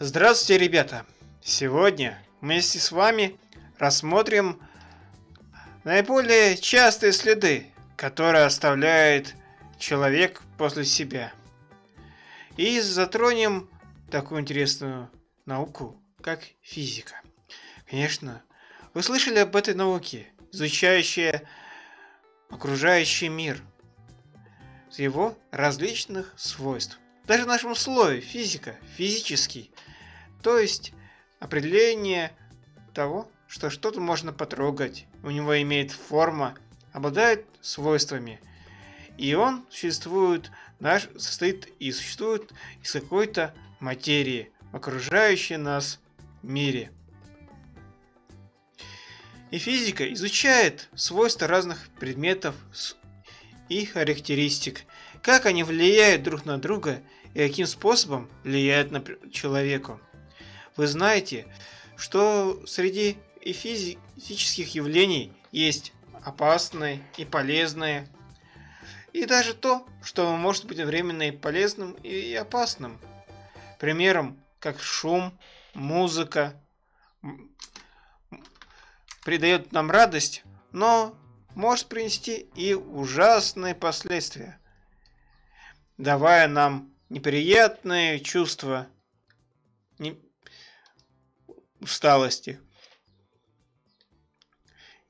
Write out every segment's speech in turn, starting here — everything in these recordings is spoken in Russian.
Здравствуйте, ребята! Сегодня вместе с вами рассмотрим наиболее частые следы, которые оставляет человек после себя. И затронем такую интересную науку, как физика. Конечно, вы слышали об этой науке, изучающей окружающий мир с его различных свойств. Даже в нашем слове физика, физический, то есть определение того, что что-то можно потрогать, у него имеет форма, обладает свойствами. И он существует, наш, состоит и существует из какой-то материи, окружающей нас мире. И физика изучает свойства разных предметов и характеристик, как они влияют друг на друга и каким способом влияют на человеку. Вы знаете, что среди и физических явлений есть опасные и полезные, и даже то, что может быть временно и полезным, и опасным. Примером, как шум, музыка придает нам радость, но может принести и ужасные последствия, давая нам неприятные чувства – усталости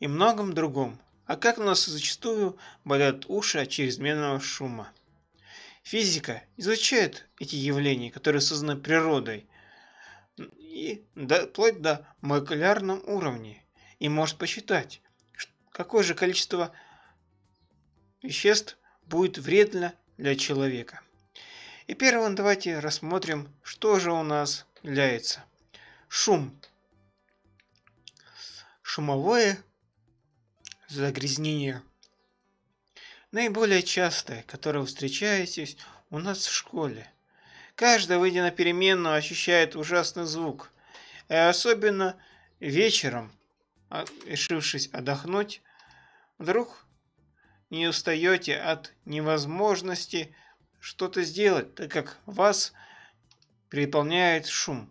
и многом другом. А как у нас зачастую болят уши от чрезмерного шума. Физика изучает эти явления, которые созданы природой, и до, вплоть до молекулярном уровне, и может посчитать, какое же количество веществ будет вредно для человека. И первым давайте рассмотрим, что же у нас является шум. Шумовое загрязнение. Наиболее частое, которое вы встречаетесь у нас в школе. Каждый, выйдя на перемену, ощущает ужасный звук. И особенно вечером, а, решившись отдохнуть, вдруг не устаете от невозможности что-то сделать, так как вас переполняет шум.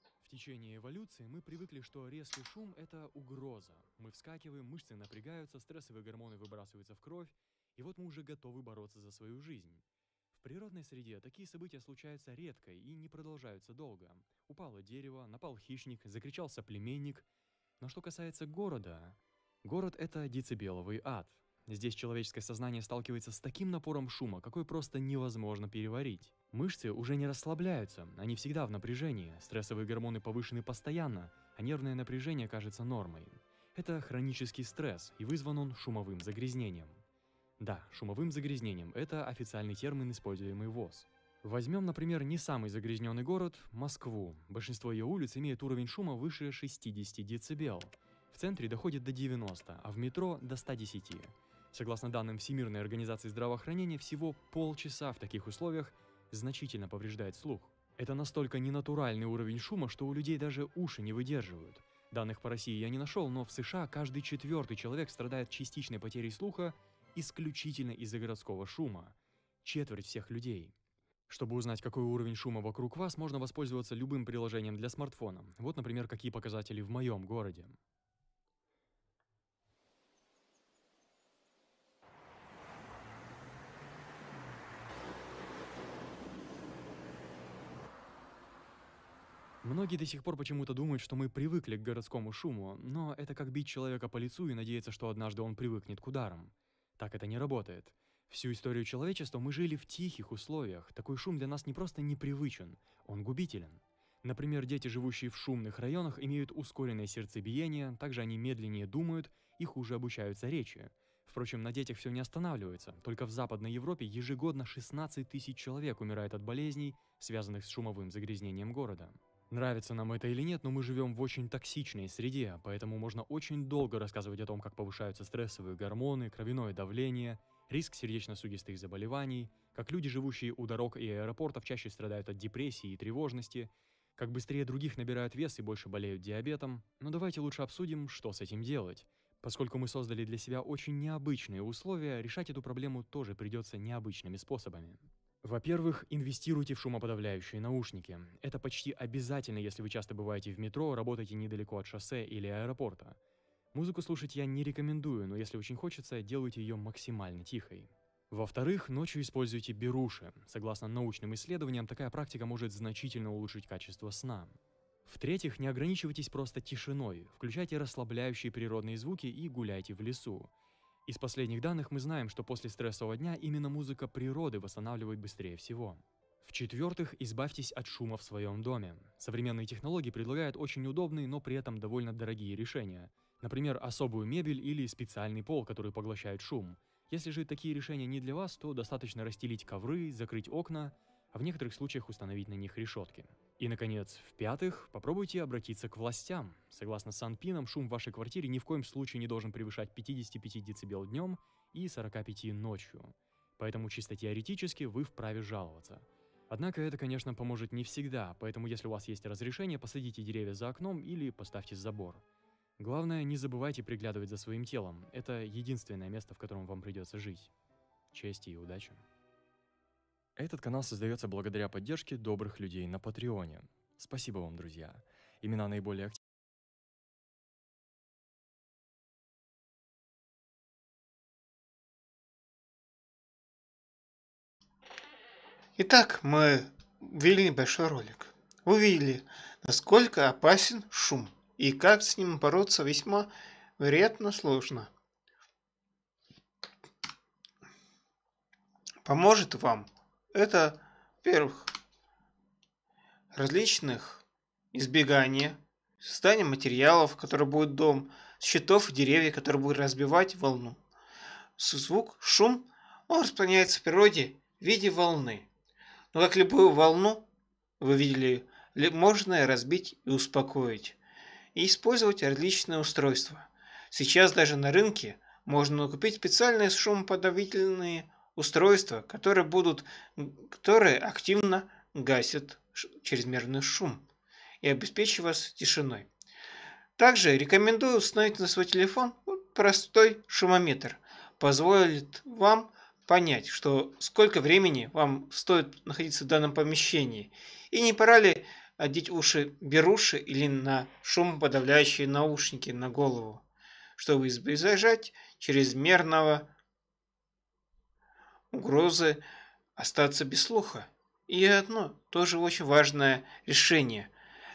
течение эволюции мы привыкли, что резкий шум – это угроза. Мы вскакиваем, мышцы напрягаются, стрессовые гормоны выбрасываются в кровь, и вот мы уже готовы бороться за свою жизнь. В природной среде такие события случаются редко и не продолжаются долго. Упало дерево, напал хищник, закричался племенник. Но что касается города, город – это децибеловый ад – Здесь человеческое сознание сталкивается с таким напором шума, какой просто невозможно переварить. Мышцы уже не расслабляются, они всегда в напряжении, стрессовые гормоны повышены постоянно, а нервное напряжение кажется нормой. Это хронический стресс, и вызван он шумовым загрязнением. Да, шумовым загрязнением – это официальный термин, используемый в ВОЗ. Возьмем, например, не самый загрязненный город – Москву. Большинство ее улиц имеет уровень шума выше 60 дБ. В центре доходит до 90, а в метро – до 110. Согласно данным Всемирной организации здравоохранения, всего полчаса в таких условиях значительно повреждает слух. Это настолько ненатуральный уровень шума, что у людей даже уши не выдерживают. Данных по России я не нашел, но в США каждый четвертый человек страдает частичной потерей слуха исключительно из-за городского шума. Четверть всех людей. Чтобы узнать, какой уровень шума вокруг вас, можно воспользоваться любым приложением для смартфона. Вот, например, какие показатели в моем городе. Многие до сих пор почему-то думают, что мы привыкли к городскому шуму, но это как бить человека по лицу и надеяться, что однажды он привыкнет к ударам. Так это не работает. Всю историю человечества мы жили в тихих условиях, такой шум для нас не просто непривычен, он губителен. Например, дети, живущие в шумных районах, имеют ускоренное сердцебиение, также они медленнее думают и хуже обучаются речи. Впрочем, на детях все не останавливается, только в Западной Европе ежегодно 16 тысяч человек умирает от болезней, связанных с шумовым загрязнением города. Нравится нам это или нет, но мы живем в очень токсичной среде, поэтому можно очень долго рассказывать о том, как повышаются стрессовые гормоны, кровяное давление, риск сердечно-сугистых заболеваний, как люди, живущие у дорог и аэропортов, чаще страдают от депрессии и тревожности, как быстрее других набирают вес и больше болеют диабетом. Но давайте лучше обсудим, что с этим делать. Поскольку мы создали для себя очень необычные условия, решать эту проблему тоже придется необычными способами. Во-первых, инвестируйте в шумоподавляющие наушники. Это почти обязательно, если вы часто бываете в метро, работаете недалеко от шоссе или аэропорта. Музыку слушать я не рекомендую, но если очень хочется, делайте ее максимально тихой. Во-вторых, ночью используйте беруши. Согласно научным исследованиям, такая практика может значительно улучшить качество сна. В-третьих, не ограничивайтесь просто тишиной, включайте расслабляющие природные звуки и гуляйте в лесу. Из последних данных мы знаем, что после стрессового дня именно музыка природы восстанавливает быстрее всего. В-четвертых, избавьтесь от шума в своем доме. Современные технологии предлагают очень удобные, но при этом довольно дорогие решения. Например, особую мебель или специальный пол, который поглощает шум. Если же такие решения не для вас, то достаточно расстелить ковры, закрыть окна, а в некоторых случаях установить на них решетки. И, наконец, в-пятых, попробуйте обратиться к властям. Согласно Санпинам, шум в вашей квартире ни в коем случае не должен превышать 55 дБ днем и 45 ночью. Поэтому чисто теоретически вы вправе жаловаться. Однако это, конечно, поможет не всегда, поэтому если у вас есть разрешение, посадите деревья за окном или поставьте забор. Главное, не забывайте приглядывать за своим телом, это единственное место, в котором вам придется жить. Чести и удачи! Этот канал создается благодаря поддержке добрых людей на Патреоне. Спасибо вам, друзья. Имена наиболее активных Итак, мы ввели небольшой ролик. Вы видели, насколько опасен шум и как с ним бороться весьма, вероятно, сложно. Поможет вам это, во-первых, различных избегания, создание материалов, которые будет дом, щитов и деревьев, которые будут разбивать волну. Звук, шум, он распространяется в природе в виде волны. Но как любую волну, вы видели, можно разбить и успокоить. И использовать различные устройства. Сейчас даже на рынке можно купить специальные шумоподавительные устройства, которые будут, которые активно гасят чрезмерный шум и обеспечивают вас тишиной. Также рекомендую установить на свой телефон ну, простой шумометр. Позволит вам понять, что сколько времени вам стоит находиться в данном помещении и не пора ли одеть уши беруши или на шум подавляющие наушники на голову, чтобы избежать чрезмерного угрозы остаться без слуха. И одно тоже очень важное решение.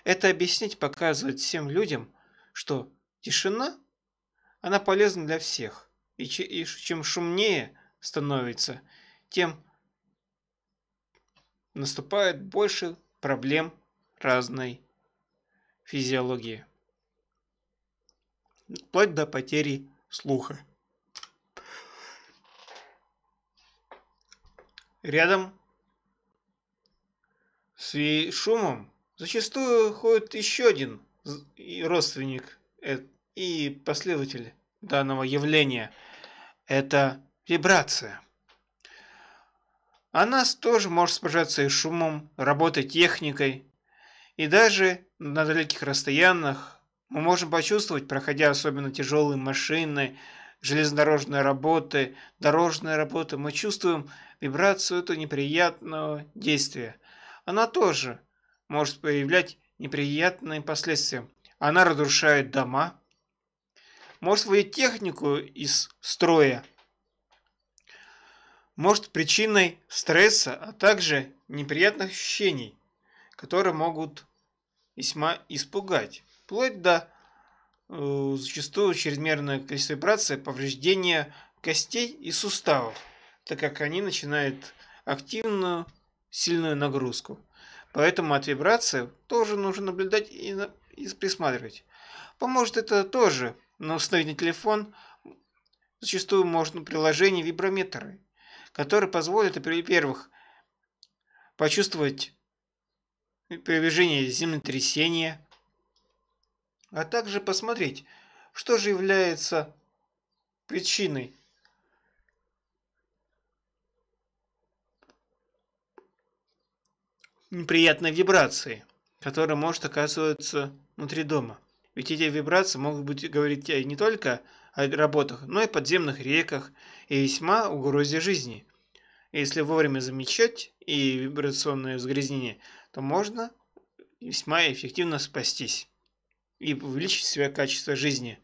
Это объяснить, показывать всем людям, что тишина, она полезна для всех. И, чем шумнее становится, тем наступает больше проблем разной физиологии. Вплоть до потери слуха. Рядом с шумом зачастую ходит еще один родственник э, и последователь данного явления. Это вибрация. Она тоже может сражаться и шумом, работой техникой. И даже на далеких расстояниях мы можем почувствовать, проходя особенно тяжелые машины, железнодорожные работы, дорожные работы, мы чувствуем вибрацию этого неприятного действия. Она тоже может появлять неприятные последствия. Она разрушает дома, может выйти технику из строя, может причиной стресса, а также неприятных ощущений, которые могут весьма испугать, вплоть до э, зачастую чрезмерное количество вибрации повреждения костей и суставов так как они начинают активную сильную нагрузку. Поэтому от вибрации тоже нужно наблюдать и, на... и присматривать. Поможет это тоже, но установить на телефон зачастую можно приложение виброметры, которые позволят, во-первых, почувствовать приближение землетрясения, а также посмотреть, что же является причиной неприятной вибрации, которая может оказываться внутри дома. Ведь эти вибрации могут быть говорить не только о работах, но и подземных реках и весьма угрозе жизни. Если вовремя замечать и вибрационное загрязнение, то можно весьма эффективно спастись и увеличить свое качество жизни.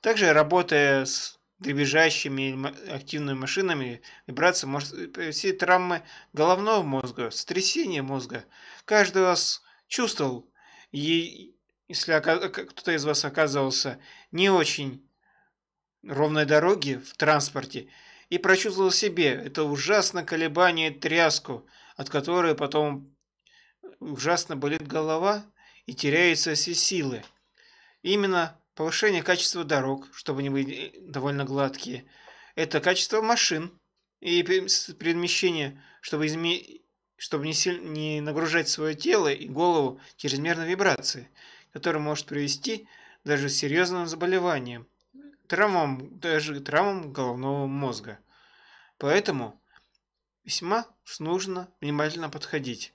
Также работая с дребезжащими активными машинами, вибрация может привести э, э, травмы головного мозга, сотрясение мозга. Каждый вас чувствовал, и если э, кто-то из вас оказывался не очень ровной дороге в транспорте и прочувствовал себе это ужасное колебание тряску, от которой потом ужасно болит голова и теряются все силы. Именно Повышение качества дорог, чтобы они были э, довольно гладкие. Это качество машин и перемещение, чтобы, изме... чтобы не, сильно не нагружать свое тело и голову чрезмерной вибрацией, которая может привести даже к серьезным заболеваниям, травмам, даже травмам головного мозга. Поэтому весьма нужно внимательно подходить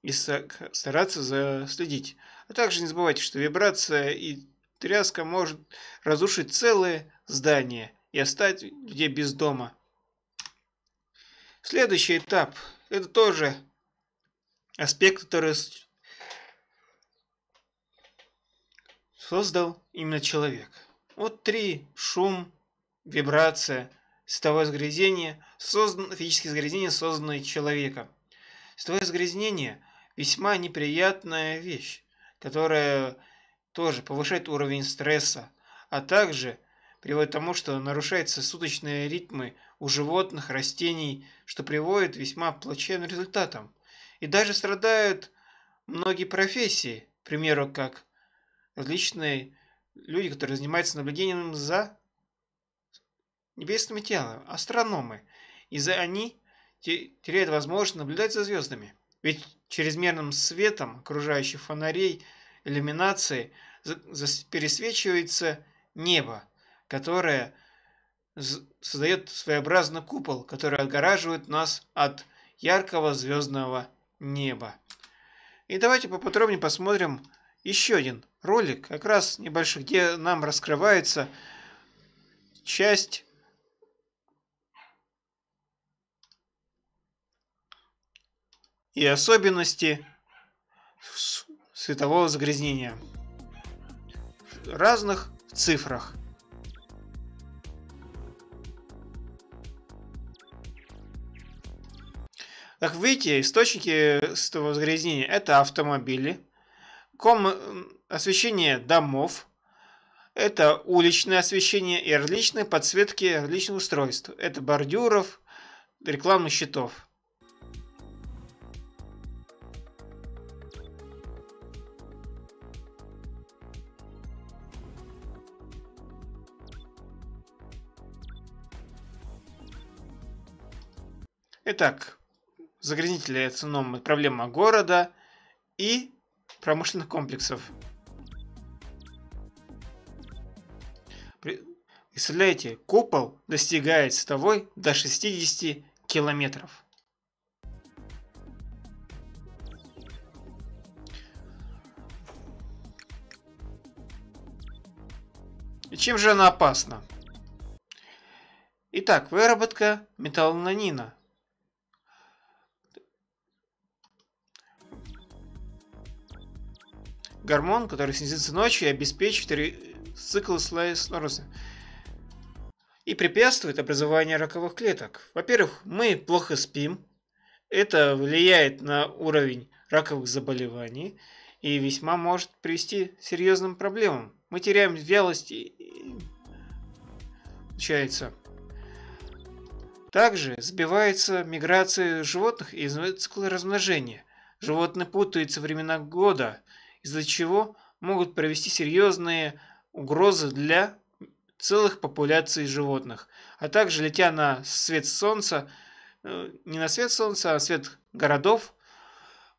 и стараться заследить. А также не забывайте, что вибрация и тряска может разрушить целое здание и оставить людей без дома. Следующий этап – это тоже аспект, который создал именно человек. Вот три – шум, вибрация, световое загрязнение, создан, физические загрязнения, созданные человеком. Световое загрязнение – весьма неприятная вещь, которая тоже повышает уровень стресса, а также приводит к тому, что нарушаются суточные ритмы у животных, растений, что приводит к весьма плачевным результатам. И даже страдают многие профессии, к примеру, как различные люди, которые занимаются наблюдением за небесными телами, астрономы. И за они теряют возможность наблюдать за звездами. Ведь чрезмерным светом окружающих фонарей – иллюминации пересвечивается небо, которое создает своеобразный купол, который отгораживает нас от яркого звездного неба. И давайте поподробнее посмотрим еще один ролик, как раз небольшой, где нам раскрывается часть и особенности светового загрязнения в разных цифрах. Как видите, источники светового загрязнения – это автомобили, ком э, освещение домов, это уличное освещение и различные подсветки различных устройств. Это бордюров, рекламных щитов. Итак, загрязнители цином – проблема города и промышленных комплексов. Представляете, купол достигает световой до 60 километров. И чем же она опасна? Итак, выработка металлонина, гормон, который снизится ночью и обеспечит ре... цикл слейс и препятствует образованию раковых клеток. Во-первых, мы плохо спим, это влияет на уровень раковых заболеваний и весьма может привести к серьезным проблемам. Мы теряем вялость и... Получается. Также сбивается миграция животных из цикла размножения. Животные путаются времена года, из-за чего могут провести серьезные угрозы для целых популяций животных. А также летя на свет солнца, э, не на свет солнца, а на свет городов,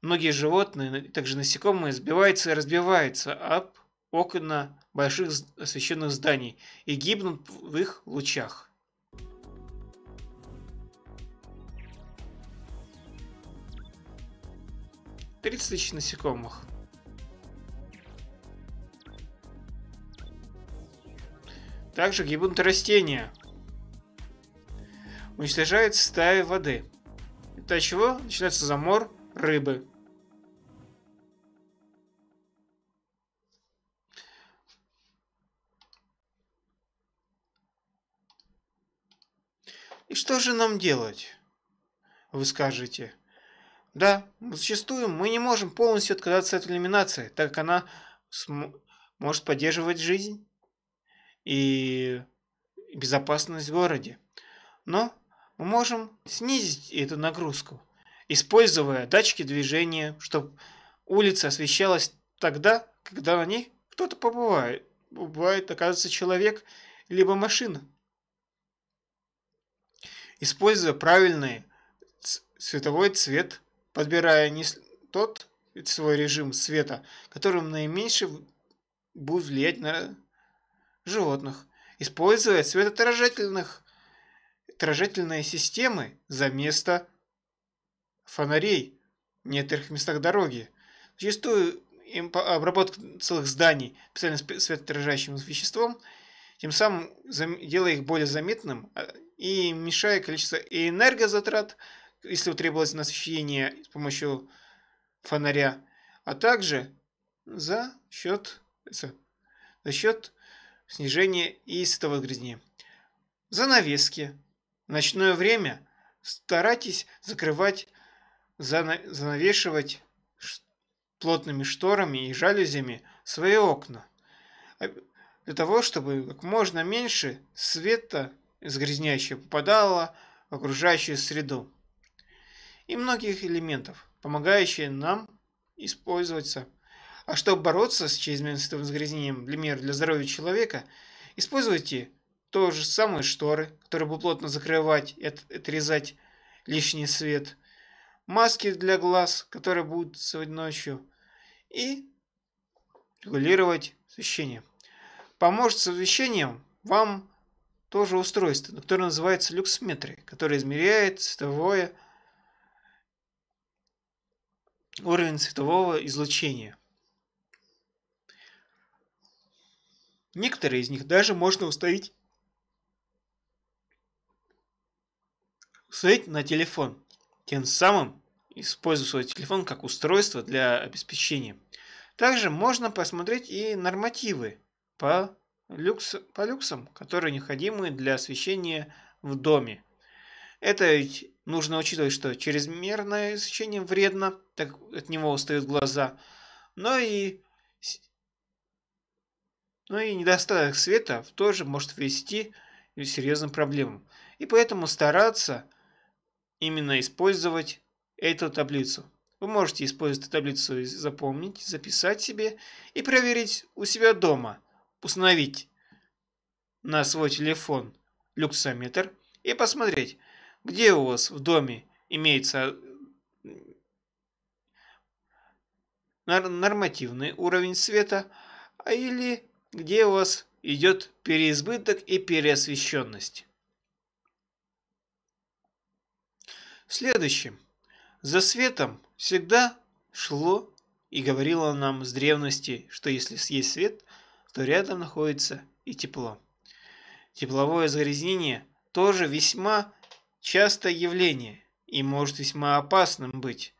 многие животные, также насекомые, сбиваются и разбиваются об окна больших освещенных зданий и гибнут в их лучах. Тридцать тысяч насекомых – Также гибнут растения. Уничтожает стаи воды. Это чего? Начинается замор рыбы. И что же нам делать? Вы скажете. Да, зачастую мы не можем полностью отказаться от иллюминации, так как она может поддерживать жизнь и безопасность в городе. Но мы можем снизить эту нагрузку, используя датчики движения, чтобы улица освещалась тогда, когда на ней кто-то побывает. Бывает, оказывается, человек, либо машина. Используя правильный световой цвет, подбирая не тот свой режим света, которым наименьше будет влиять на животных, используя светоотражательных отражательные системы за место фонарей в некоторых местах дороги. Зачастую им обработка целых зданий специально светоотражающим веществом, тем самым делая их более заметным а, и мешая количество и энергозатрат, если требовалось на освещение с помощью фонаря, а также за счет за счет снижение и световыгрызни. Занавески. В ночное время старайтесь закрывать, зана занавешивать плотными шторами и жалюзями свои окна, а, для того, чтобы как можно меньше света загрязняющего попадало в окружающую среду. И многих элементов, помогающие нам использоваться а чтобы бороться с чрезмерным загрязнением, для мер для здоровья человека, используйте то же самое шторы, которые будут плотно закрывать и отрезать лишний свет, маски для глаз, которые будут сегодня ночью, и регулировать освещение. Поможет с освещением вам тоже устройство, которое называется люксметры, которое измеряет цветовое уровень цветового излучения. Некоторые из них даже можно установить установить на телефон, тем самым используя свой телефон как устройство для обеспечения. Также можно посмотреть и нормативы по, люкс, по люксам, которые необходимы для освещения в доме. Это ведь нужно учитывать, что чрезмерное освещение вредно, так от него устают глаза. Но и но ну и недостаток света тоже может вести к серьезным проблемам. И поэтому стараться именно использовать эту таблицу. Вы можете использовать эту таблицу запомнить, записать себе и проверить у себя дома. Установить на свой телефон люксометр и посмотреть, где у вас в доме имеется нормативный уровень света а или где у вас идет переизбыток и переосвещенность. Следующим. За светом всегда шло и говорило нам с древности, что если есть свет, то рядом находится и тепло. Тепловое загрязнение тоже весьма частое явление и может весьма опасным быть.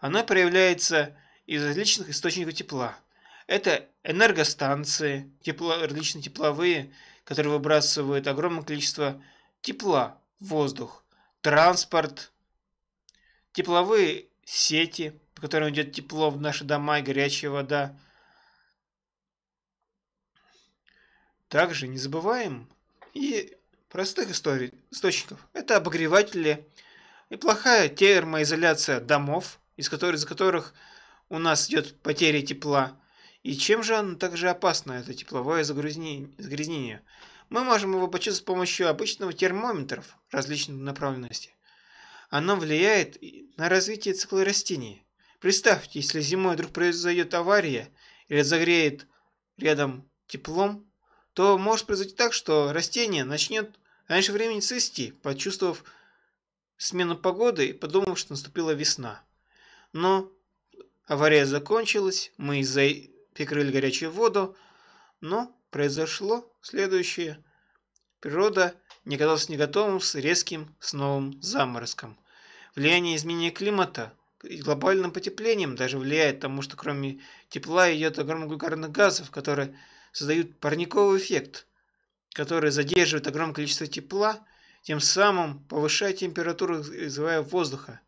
Оно проявляется из различных источников тепла – это энергостанции, тепло, различные тепловые, которые выбрасывают огромное количество тепла в воздух, транспорт, тепловые сети, по которым идет тепло в наши дома и горячая вода. Также не забываем и простых историй, источников. Это обогреватели и плохая термоизоляция домов, из которых, из которых у нас идет потеря тепла. И чем же оно также опасно, это тепловое загрязнение? Мы можем его почувствовать с помощью обычного термометров различной направленности. Оно влияет на развитие цикла растений. Представьте, если зимой вдруг произойдет авария или загреет рядом теплом, то может произойти так, что растение начнет раньше времени цвести, почувствовав смену погоды и подумав, что наступила весна. Но авария закончилась, мы из-за пикрыль горячую воду, но произошло следующее. Природа не казалась не готовым с резким с заморозком. Влияние изменения климата и глобальным потеплением даже влияет, потому что кроме тепла идет огромный угарных газов, которые создают парниковый эффект, который задерживает огромное количество тепла, тем самым повышая температуру, вызывая воздуха.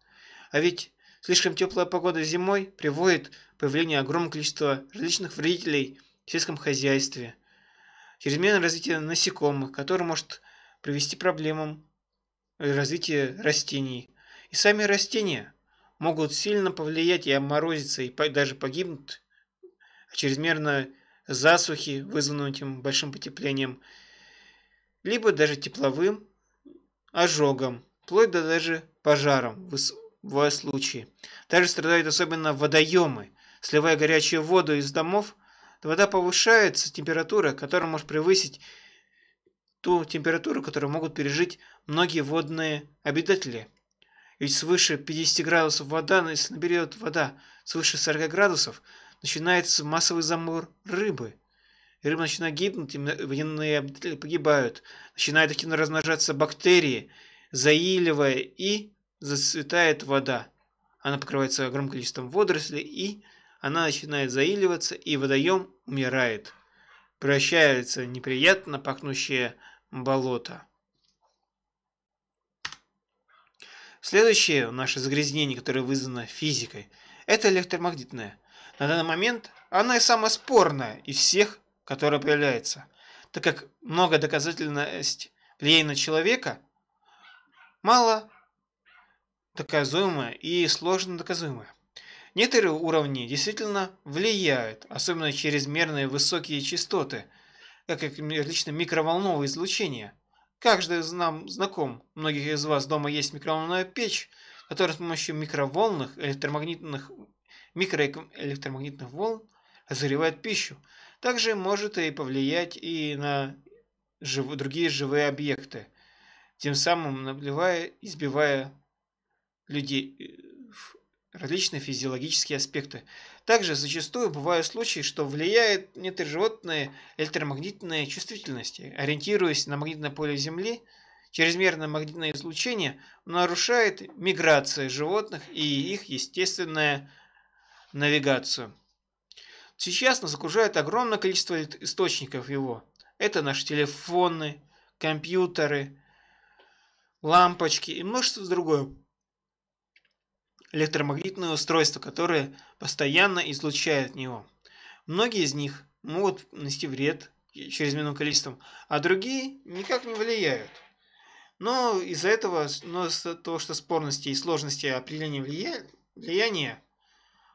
А ведь Слишком теплая погода зимой приводит к появлению огромного количества различных вредителей в сельском хозяйстве. Чрезмерное развитие насекомых, которое может привести к проблемам развития растений. И сами растения могут сильно повлиять и обморозиться, и даже погибнут. А от засухи, вызванной этим большим потеплением, либо даже тепловым ожогом, вплоть до даже пожаром бывают случаи. Также страдают особенно водоемы. Сливая горячую воду из домов, вода повышается, температура, которая может превысить ту температуру, которую могут пережить многие водные обитатели. Ведь свыше 50 градусов вода, если наберет вода свыше 40 градусов, начинается массовый замор рыбы. И рыба начинает гибнуть, и водяные обитатели погибают. Начинают активно размножаться бактерии, заиливая и Засветает вода. Она покрывается огромным количеством водорослей, и она начинает заиливаться, и водоем умирает. Превращается неприятно пахнущее болото. Следующее наше загрязнение, которое вызвано физикой, это электромагнитное. На данный момент она и самая спорная из всех, которая появляется, так как много доказательность влияния на человека, мало доказуемое и сложно доказуемое. Некоторые уровни действительно влияют, особенно чрезмерные высокие частоты, э, как лично микроволновое излучение. Каждый нам знаком, многих из вас дома есть микроволновая печь, которая с помощью микроволнных электромагнитных микроэлектромагнитных волн разогревает пищу. Также может и повлиять и на жив... другие живые объекты, тем самым наблевая, избивая людей э, различные физиологические аспекты. Также зачастую бывают случаи, что влияет некоторые животные электромагнитные чувствительности, Ориентируясь на магнитное поле Земли, чрезмерное магнитное излучение нарушает миграцию животных и их естественную навигацию. Сейчас нас окружает огромное количество источников его. Это наши телефоны, компьютеры, лампочки и множество другое электромагнитное устройство, которое постоянно излучают него. Многие из них могут нанести вред чрезмерным количеством, а другие никак не влияют. Но из-за этого, но из-за того, что спорности и сложности определения влия... влияния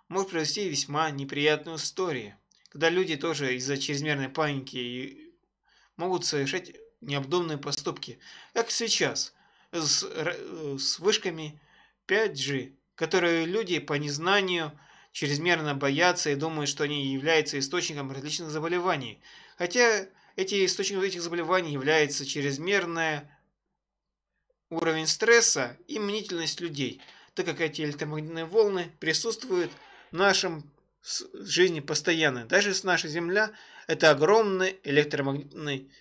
может привести весьма неприятную историю, когда люди тоже из-за чрезмерной паники могут совершать необдуманные поступки, как сейчас с, с э, вышками 5G которые люди по незнанию чрезмерно боятся и думают, что они являются источником различных заболеваний. Хотя эти источники этих заболеваний являются чрезмерный уровень стресса и мнительность людей, так как эти электромагнитные волны присутствуют в нашем жизни постоянно. Даже с наша Земля это огромный электромагнитный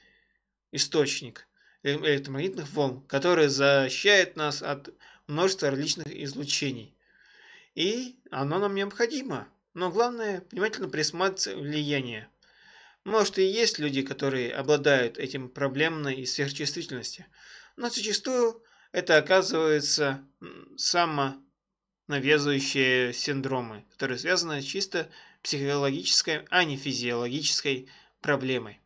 источник э, электромагнитных волн, который защищает нас от множество различных излучений. И оно нам необходимо. Но главное, внимательно присматривать влияние. Может и есть люди, которые обладают этим проблемной сверхчувствительностью, но зачастую это оказывается самонавязывающие синдромы, которые связаны чисто психологической, а не физиологической проблемой.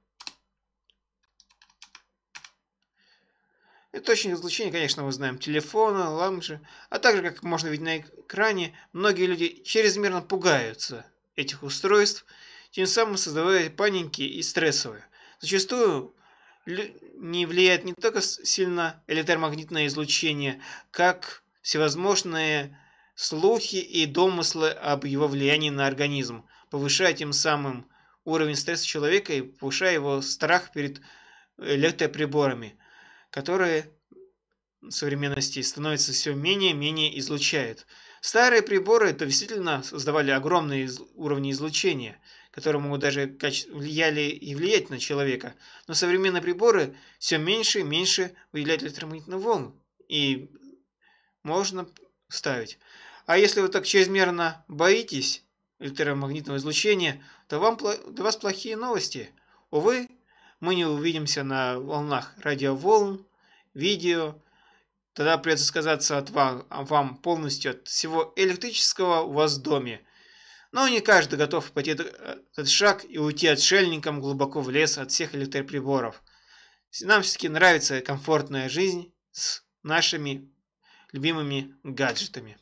И точное излучение, конечно, мы знаем, телефона, ламжи, а также, как можно видеть на экране, многие люди чрезмерно пугаются этих устройств, тем самым создавая паники и стрессовые. Зачастую не влияет не только сильно электромагнитное излучение, как всевозможные слухи и домыслы об его влиянии на организм, повышая тем самым уровень стресса человека и повышая его страх перед э, электроприборами – которые в современности становятся все менее-менее и излучают. Старые приборы это действительно создавали огромные уровни излучения, которые могут даже влияли и влиять на человека. Но современные приборы все меньше и меньше выделяют электромагнитную волну. И можно ставить. А если вы так чрезмерно боитесь электромагнитного излучения, то вам, для вас плохие новости. Увы, мы не увидимся на волнах радиоволн, видео. Тогда придется сказаться от вам, вам полностью от всего электрического у вас в доме. Но не каждый готов пойти этот шаг и уйти отшельником глубоко в лес от всех электроприборов. Нам все-таки нравится комфортная жизнь с нашими любимыми гаджетами.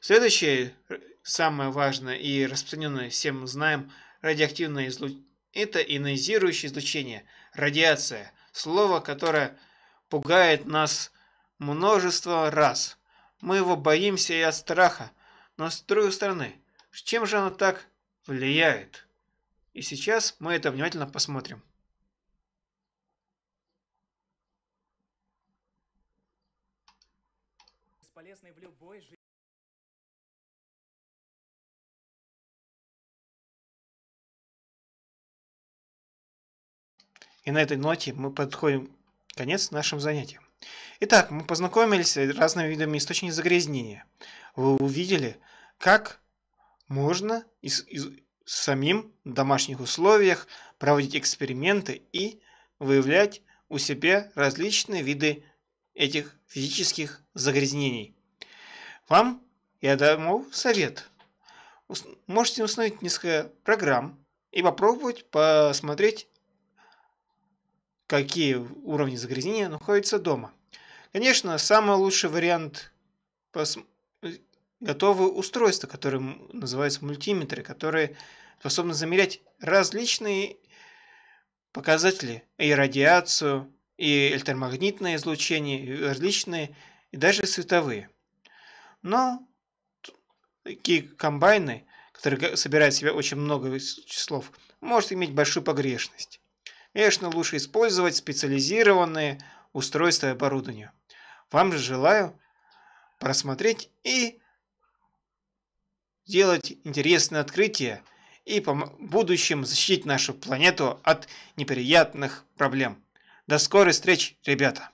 Следующее, э, самое важное и распространенное, всем мы знаем, радиоактивное излучение это ионизирующее излучение, радиация, слово, которое пугает нас множество раз. Мы его боимся и от страха, но с другой стороны, чем же оно так влияет? И сейчас мы это внимательно посмотрим. Полезный в любой жизни. И на этой ноте мы подходим к конец нашим занятиям. Итак, мы познакомились с разными видами источников загрязнения. Вы увидели, как можно из, из, самим в домашних условиях проводить эксперименты и выявлять у себя различные виды этих физических загрязнений. Вам я дам совет. Можете установить несколько программ и попробовать посмотреть какие уровни загрязнения находятся дома. Конечно, самый лучший вариант пос... готовы устройства, которые называются мультиметры, которые способны замерять различные показатели и радиацию, и электромагнитное излучение, и различные, и даже световые. Но такие комбайны, которые собирают в себя очень много числов, может иметь большую погрешность. Конечно, лучше использовать специализированные устройства и оборудование. Вам же желаю просмотреть и делать интересные открытия и в будущем защитить нашу планету от неприятных проблем. До скорой встреч, ребята!